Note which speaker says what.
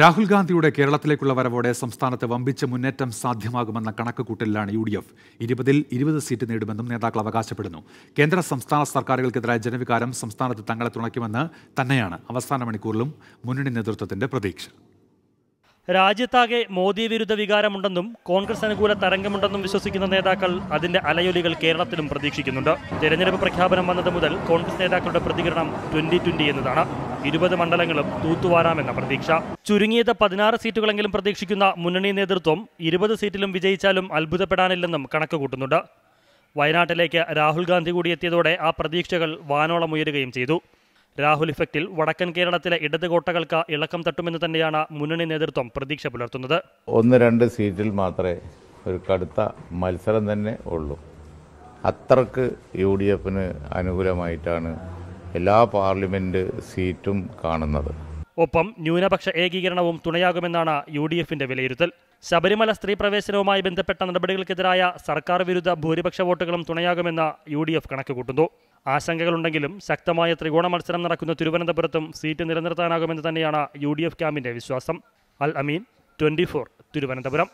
Speaker 1: രാഹുൽ ഗാന്ധിയുടെ കേരളത്തിലേക്കുള്ള വരവോടെ സംസ്ഥാനത്ത് വമ്പിച്ച മുന്നേറ്റം സാധ്യമാകുമെന്ന കണക്കുകൂട്ടലിലാണ് യു ഡി എഫ് ഇരുപതിൽ ഇരുപത് സീറ്റ് നേടുമെന്നും നേതാക്കൾ അവകാശപ്പെടുന്നു കേന്ദ്ര സംസ്ഥാന സർക്കാരുകൾക്കെതിരായ ജനവികാരം സംസ്ഥാനത്ത് തങ്ങളെ തുണയ്ക്കുമെന്ന് തന്നെയാണ് അവസാന മണിക്കൂറിലും മുന്നണി നേതൃത്വത്തിന്റെ പ്രതീക്ഷ
Speaker 2: രാജ്യത്താകെ മോദി വിരുദ്ധ വികാരമുണ്ടെന്നും കോൺഗ്രസ് അനുകൂല തരംഗമുണ്ടെന്നും വിശ്വസിക്കുന്ന നേതാക്കൾ അതിന്റെ അലയൊലികൾ കേരളത്തിലും പ്രതീക്ഷിക്കുന്നുണ്ട് തെരഞ്ഞെടുപ്പ് പ്രഖ്യാപനം വന്നത് മുതൽ കോൺഗ്രസ് നേതാക്കളുടെ പ്രതികരണം ട്വന്റി ട്വന്റി എന്നതാണ് ഇരുപത് മണ്ഡലങ്ങളും തൂത്തുവാരാമെന്ന പ്രതീക്ഷ ചുരുങ്ങിയത് പതിനാറ് സീറ്റുകളെങ്കിലും പ്രതീക്ഷിക്കുന്ന മുന്നണി നേതൃത്വം ഇരുപത് സീറ്റിലും വിജയിച്ചാലും അത്ഭുതപ്പെടാനില്ലെന്നും കണക്കുകൂട്ടുന്നുണ്ട് വയനാട്ടിലേക്ക് രാഹുൽ ഗാന്ധി കൂടി എത്തിയതോടെ ആ പ്രതീക്ഷകൾ ഉയരുകയും ചെയ്തു രാഹുൽ ഇഫക്റ്റിൽ വടക്കൻ കേരളത്തിലെ ഇടത് കോട്ടകൾക്ക് ഇളക്കം തട്ടുമെന്ന് തന്നെയാണ് മുന്നണി നേതൃത്വം പ്രതീക്ഷ പുലർത്തുന്നത്
Speaker 3: ഒന്ന് രണ്ട് സീറ്റിൽ മാത്രമേ ഒരു കടുത്ത മത്സരം തന്നെ ഉള്ളൂ അത്രക്ക് യു ഡി എഫിന് അനുകൂലമായിട്ടാണ് എല്ലാ പാർലമെന്റ് സീറ്റും കാണുന്നത്
Speaker 2: ഒപ്പം ന്യൂനപക്ഷ ഏകീകരണവും തുണയാകുമെന്നാണ് യു ഡി എഫിന്റെ വിലയിരുത്തൽ ശബരിമല സ്ത്രീ പ്രവേശനവുമായി ബന്ധപ്പെട്ട നടപടികൾക്കെതിരായ സർക്കാർ വിരുദ്ധ ഭൂരിപക്ഷ വോട്ടുകളും തുണയാകുമെന്ന് യു ഡി എഫ് കണക്കുകൂട്ടുന്നു ആശങ്കകളുണ്ടെങ്കിലും ശക്തമായ ത്രികോണ മത്സരം നടക്കുന്ന തിരുവനന്തപുരത്തും സീറ്റ് നിലനിർത്താനാകുമെന്ന് തന്നെയാണ് യു ഡി എഫ് ക്യാമ്പിൻ്റെ വിശ്വാസം അൽ അമീൻ ട്വൻറ്റി തിരുവനന്തപുരം